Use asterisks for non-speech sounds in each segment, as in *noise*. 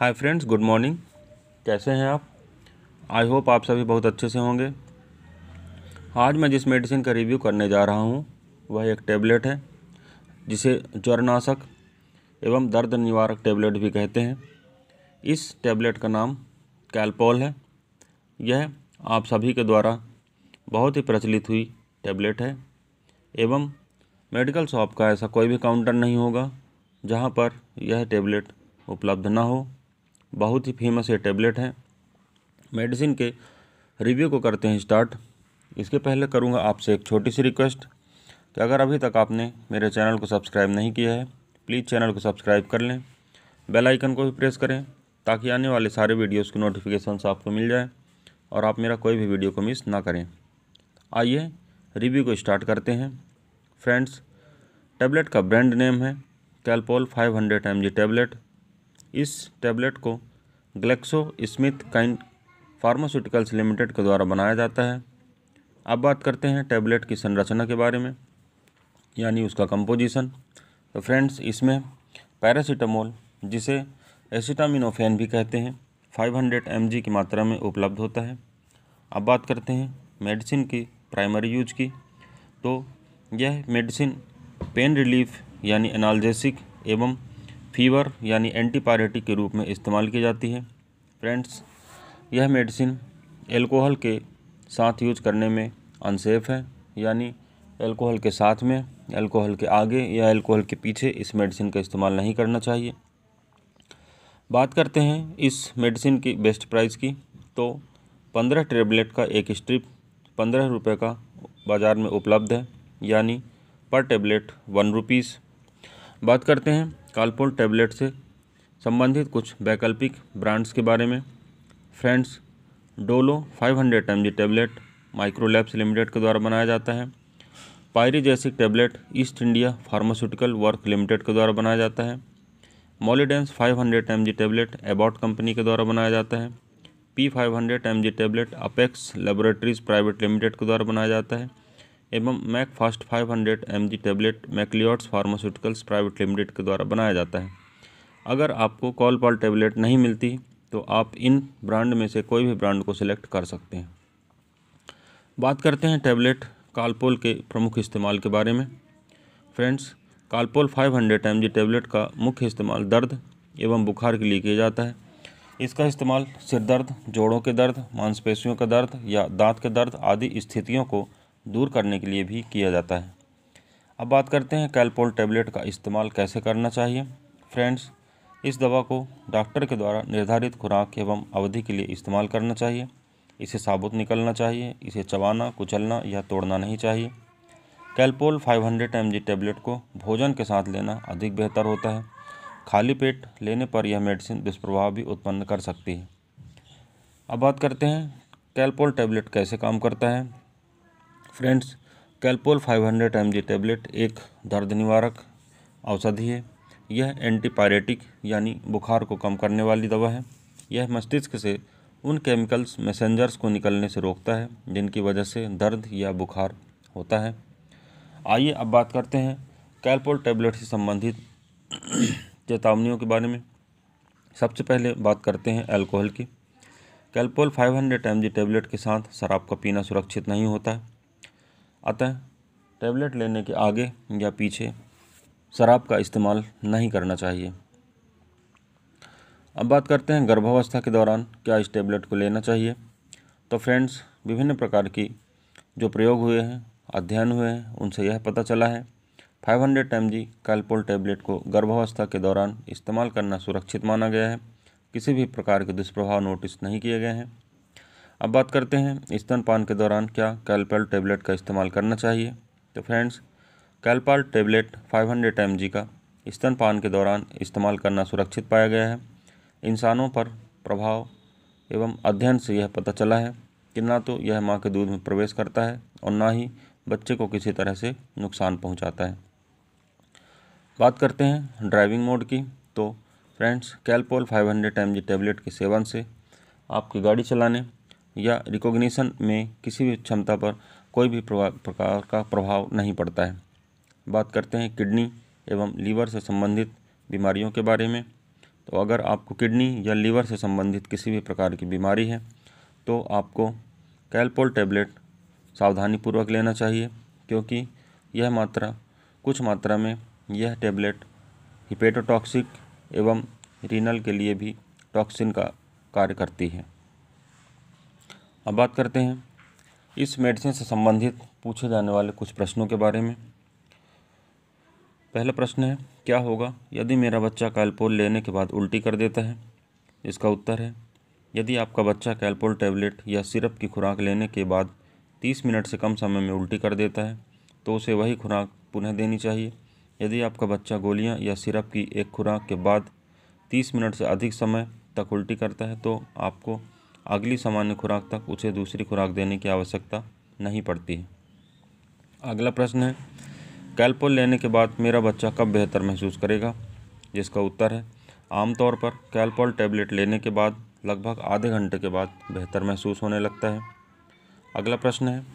hi friends good morning कैसे हैं आप आई होप आप सभी बहुत अच्छे से होंगे आज मैं जिस मेडिसिन का रिव्यू करने जा रहा हूं वह एक टेबलेट है जिसे ज्वरनाशक एवं दर्द निवारक टेबलेट भी कहते हैं इस टेबलेट का नाम कैलपोल है यह आप सभी के द्वारा बहुत ही प्रचलित हुई टेबलेट है एवं मेडिकल शॉप का ऐसा कोई भी काउंटर नहीं होगा जहाँ पर यह टेबलेट उपलब्ध ना हो बहुत ही फेमस ये टैबलेट है मेडिसिन के रिव्यू को करते हैं स्टार्ट इसके पहले करूँगा आपसे एक छोटी सी रिक्वेस्ट कि अगर अभी तक आपने मेरे चैनल को सब्सक्राइब नहीं किया है प्लीज़ चैनल को सब्सक्राइब कर लें बेल आइकन को भी प्रेस करें ताकि आने वाले सारे वीडियोस की नोटिफिकेशन आपको मिल जाए और आप मेरा कोई भी वीडियो को मिस ना करें आइए रिव्यू को स्टार्ट करते हैं फ्रेंड्स टैबलेट का ब्रांड नेम है Calpol 500 hundred M G tablet इस टैबलेट को Glaxo Smith Kline pharmaceuticals limited के द्वारा बनाया जाता है अब बात करते हैं टैबलेट की संरचना के बारे में यानी उसका कंपोजिशन तो फ्रेंड्स इसमें पैरासीटामोल जिसे एसिटामिनोफेन भी कहते हैं 500 mg की मात्रा में उपलब्ध होता है अब बात करते हैं मेडिसिन की प्राइमरी यूज की तो यह मेडिसिन पेन रिलीफ यानी एनाल्जेसिक एवं फीवर यानी एंटीपायरेटिक के रूप में इस्तेमाल की जाती है फ्रेंड्स यह मेडिसिन एल्कोहल के साथ यूज करने में अनसेफ है यानी एल्कोहल के साथ में एल्कोहल के आगे या एल्कोहल के पीछे इस मेडिसिन का इस्तेमाल नहीं करना चाहिए बात करते हैं इस मेडिसिन की बेस्ट प्राइस की तो पंद्रह टेबलेट का एक स्ट्रिप पंद्रह रुपये का बाज़ार में उपलब्ध है यानी पर टेबलेट वन रुपीज़ बात करते हैं कालपोल टैबलेट से संबंधित कुछ वैकल्पिक ब्रांड्स के बारे में friends Dolo 500 hundred M G tablet Micro Labs limited के द्वारा बनाया जाता है Pyrigesic tablet East India pharmaceutical work limited के द्वारा बनाया जाता है मोलिडेंस 500 hundred M G tablet Abbott company के द्वारा बनाया जाता है P five hundred M G tablet Apex laboratories private limited के द्वारा बनाया जाता है एवं Macfast 500 hundred M G tablet Macleods pharmaceuticals private limited के द्वारा बनाया जाता है अगर आपको पॉल टेबलेट नहीं मिलती तो आप इन ब्रांड में से कोई भी ब्रांड को सिलेक्ट कर सकते हैं बात करते हैं टेबलेट कालपोल के प्रमुख इस्तेमाल के बारे में friends Calpol 500 hundred M G tablet का मुख्य इस्तेमाल दर्द एवं बुखार के लिए किया जाता है इसका इस्तेमाल सिर दर्द जोड़ों के दर्द मांसपेशियों का दर्द या दांत के दर्द आदि स्थितियों को दूर करने के लिए भी किया जाता है अब बात करते हैं कैलपोल टैबलेट का इस्तेमाल कैसे करना चाहिए फ्रेंड्स इस दवा को डॉक्टर के द्वारा निर्धारित खुराक एवं अवधि के लिए इस्तेमाल करना चाहिए इसे साबुत निकलना चाहिए इसे चबाना कुचलना या तोड़ना नहीं चाहिए कैलपोल 500 हंड्रेड टैबलेट को भोजन के साथ लेना अधिक बेहतर होता है खाली पेट लेने पर यह मेडिसिन दुष्प्रभाव भी उत्पन्न कर सकती है अब बात करते हैं कैलपोल टैबलेट कैसे काम करता है friends Calpol 500 hundred M G tablet एक दर्द निवारक औषधि है यह एंटीपायरेटिक यानी बुखार को कम करने वाली दवा है यह मस्तिष्क से उन केमिकल्स मैसेंजर्स को निकलने से रोकता है जिनकी वजह से दर्द या बुखार होता है आइए अब बात करते हैं कैलपोल टेबलेट से संबंधित चेतावनियों के बारे में सबसे पहले बात करते हैं अल्कोहल की कैलपोल 500 हंड्रेड एम टेबलेट के साथ शराब का पीना सुरक्षित नहीं होता है अतः टैबलेट लेने के आगे या पीछे शराब का इस्तेमाल नहीं करना चाहिए अब बात करते हैं गर्भावस्था के दौरान क्या इस टैबलेट को लेना चाहिए तो फ्रेंड्स विभिन्न प्रकार की जो प्रयोग हुए हैं अध्ययन हुए हैं उनसे यह पता चला है 500 hundred M G Calpol tablet को गर्भावस्था के दौरान इस्तेमाल करना सुरक्षित माना गया है किसी भी प्रकार के दुष्प्रभाव नोटिस नहीं किए गए हैं अब बात करते हैं स्तनपान के दौरान क्या कैलपाल टेबलेट का इस्तेमाल करना चाहिए तो फ्रेंड्स कैलपाल टेबलेट 500 हंड्रेड का स्तनपान के दौरान इस्तेमाल करना सुरक्षित पाया गया है इंसानों पर प्रभाव एवं अध्ययन से यह पता चला है कि ना तो यह माँ के दूध में प्रवेश करता है और ना ही बच्चे को किसी तरह से नुकसान पहुँचाता है बात करते हैं ड्राइविंग मोड की तो फ्रेंड्स कैलपोल 500 हंड्रेड टेबलेट के सेवन से आपकी गाड़ी चलाने या रिकॉग्निशन में किसी भी क्षमता पर कोई भी प्रकार का प्रभाव नहीं पड़ता है बात करते हैं किडनी एवं लीवर से संबंधित बीमारियों के बारे में तो अगर आपको किडनी या लीवर से संबंधित किसी भी प्रकार की बीमारी है तो आपको कैलपोल टैबलेट सावधानीपूर्वक लेना चाहिए क्योंकि यह मात्रा कुछ मात्रा में यह टैबलेट हिपेटोटॉक्सिक एवं रीनल के लिए भी टॉक्सिन का कार्य करती है अब बात करते हैं इस मेडिसिन से संबंधित पूछे जाने वाले कुछ प्रश्नों के बारे में पहला प्रश्न है क्या होगा यदि मेरा बच्चा कैलपोल लेने के बाद उल्टी कर देता है इसका उत्तर है यदि आपका बच्चा कैलपोल टैबलेट या सिरप की खुराक लेने के बाद 30 मिनट से कम समय में उल्टी कर देता है तो उसे वही खुराक पुनः देनी चाहिए यदि आपका बच्चा गोलियां या सिरप की एक खुराक के बाद 30 मिनट से अधिक समय तक उल्टी करता है तो आपको अगली सामान्य खुराक तक उसे दूसरी खुराक देने की आवश्यकता नहीं पड़ती है अगला प्रश्न है कैल्पोल लेने के बाद मेरा बच्चा कब बेहतर महसूस करेगा जिसका उत्तर है आमतौर पर कैल्पोल टैबलेट लेने के बाद लगभग आधे घंटे के बाद बेहतर महसूस होने लगता है अगला प्रश्न है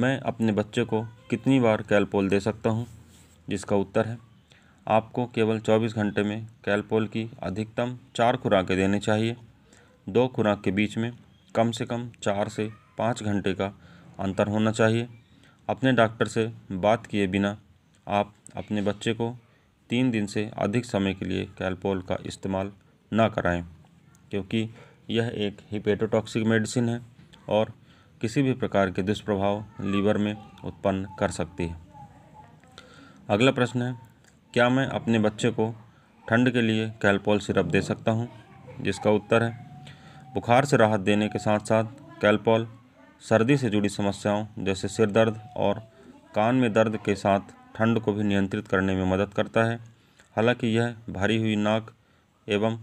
मैं अपने बच्चे को कितनी बार कैल्पोल दे सकता हूँ जिसका उत्तर है आपको केवल 24 घंटे में कैल्पोल की अधिकतम चार खुराकें देनी चाहिए दो खुराक के बीच में कम से कम चार से पाँच घंटे का अंतर होना चाहिए अपने डॉक्टर से बात किए बिना आप अपने बच्चे को तीन दिन से अधिक समय के लिए कैलपोल का इस्तेमाल ना कराएं क्योंकि यह एक हिपेटोटॉक्सिक मेडिसिन है और किसी भी प्रकार के दुष्प्रभाव लीवर में उत्पन्न कर सकती है अगला प्रश्न है क्या मैं अपने बच्चे को ठंड के लिए कैलपोल सिरप दे सकता हूँ जिसका उत्तर है बुखार से राहत देने के साथ साथ कैलपॉल सर्दी से जुड़ी समस्याओं जैसे सिर दर्द और कान में दर्द के साथ ठंड को भी नियंत्रित करने में मदद करता है हालांकि यह भारी हुई नाक एवं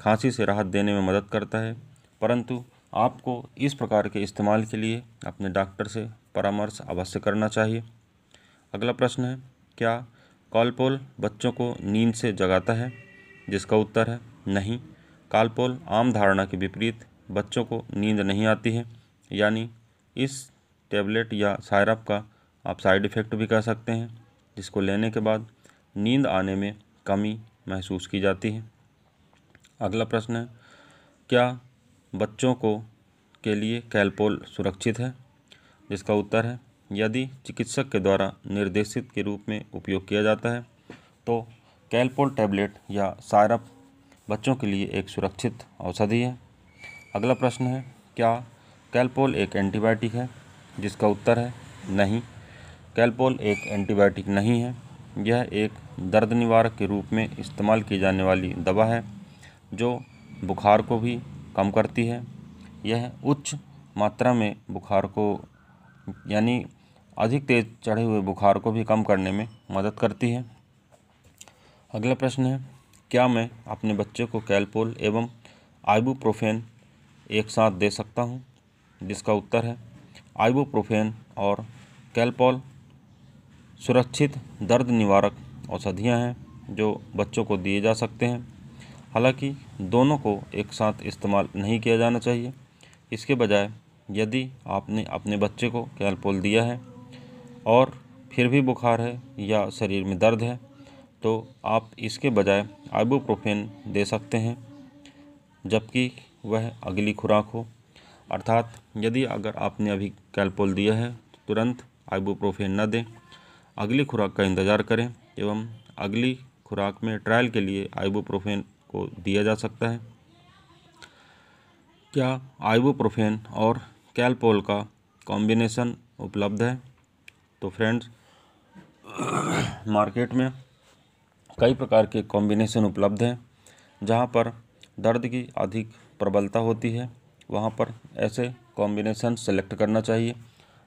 खांसी से राहत देने में मदद करता है परंतु आपको इस प्रकार के इस्तेमाल के लिए अपने डॉक्टर से परामर्श अवश्य करना चाहिए अगला प्रश्न है क्या कॉलपोल बच्चों को नींद से जगाता है जिसका उत्तर है नहीं कालपोल आम धारणा के विपरीत बच्चों को नींद नहीं आती है यानी इस टैबलेट या सायरप का आप साइड इफ़ेक्ट भी कह सकते हैं जिसको लेने के बाद नींद आने में कमी महसूस की जाती है अगला प्रश्न है क्या बच्चों को के लिए कैलपोल सुरक्षित है जिसका उत्तर है यदि चिकित्सक के द्वारा निर्देशित के रूप में उपयोग किया जाता है तो कैलपोल टैबलेट या सायरप बच्चों के लिए एक सुरक्षित औषधि है अगला प्रश्न है क्या कैलपोल एक एंटीबायोटिक है जिसका उत्तर है नहीं कैलपोल एक एंटीबायोटिक नहीं है यह एक दर्द निवारक के रूप में इस्तेमाल की जाने वाली दवा है जो बुखार को भी कम करती है यह उच्च मात्रा में बुखार को यानी अधिक तेज चढ़े हुए बुखार को भी कम करने में मदद करती है अगला प्रश्न है क्या मैं अपने बच्चे को कैलपोल एवं आइबूप्रोफेन एक साथ दे सकता हूँ जिसका उत्तर है आइबूप्रोफेन और कैलपोल सुरक्षित दर्द निवारक औषधियाँ हैं जो बच्चों को दिए जा सकते हैं हालांकि दोनों को एक साथ इस्तेमाल नहीं किया जाना चाहिए इसके बजाय यदि आपने अपने बच्चे को कैलपोल दिया है और फिर भी बुखार है या शरीर में दर्द है तो आप इसके बजाय आइबूप्रोफेन दे सकते हैं जबकि वह अगली खुराक हो अर्थात यदि अगर आपने अभी कैलपोल दिया है तो तुरंत प्रोफेन न दें अगली खुराक का इंतज़ार करें एवं अगली खुराक में ट्रायल के लिए प्रोफेन को दिया जा सकता है क्या प्रोफेन और कैलपोल का कॉम्बिनेशन उपलब्ध है तो फ्रेंड्स मार्केट *coughs* में कई प्रकार के कॉम्बिनेशन उपलब्ध हैं जहाँ पर दर्द की अधिक प्रबलता होती है वहाँ पर ऐसे कॉम्बिनेशन सेलेक्ट करना चाहिए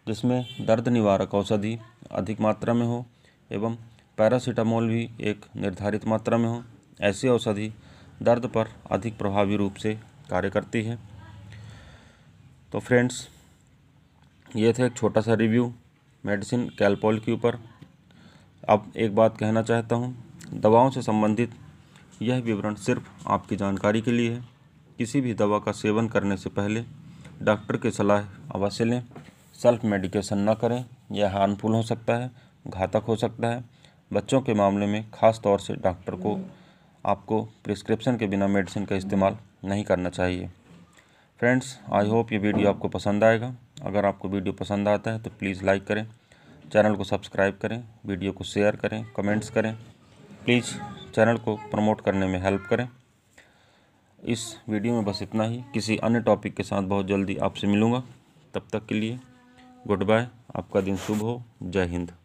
जिसमें दर्द निवारक औषधि अधिक मात्रा में हो एवं पैरासीटामोल भी एक निर्धारित मात्रा में हो ऐसी औषधि दर्द पर अधिक प्रभावी रूप से कार्य करती है तो फ्रेंड्स ये थे एक छोटा सा रिव्यू मेडिसिन कैलपोल के ऊपर अब एक बात कहना चाहता हूँ दवाओं से संबंधित यह विवरण सिर्फ आपकी जानकारी के लिए है किसी भी दवा का सेवन करने से पहले डॉक्टर की सलाह अवश्य लें सेल्फ मेडिकेशन ना करें यह हार्मफुल हो सकता है घातक हो सकता है बच्चों के मामले में ख़ास तौर से डॉक्टर को आपको प्रिस्क्रिप्शन के बिना मेडिसिन का इस्तेमाल नहीं करना चाहिए फ्रेंड्स आई होप ये वीडियो आपको पसंद आएगा अगर आपको वीडियो पसंद आता है तो प्लीज़ लाइक करें चैनल को सब्सक्राइब करें वीडियो को शेयर करें कमेंट्स करें प्लीज़ चैनल को प्रमोट करने में हेल्प करें इस वीडियो में बस इतना ही किसी अन्य टॉपिक के साथ बहुत जल्दी आपसे मिलूँगा तब तक के लिए गुड बाय आपका दिन शुभ हो जय हिंद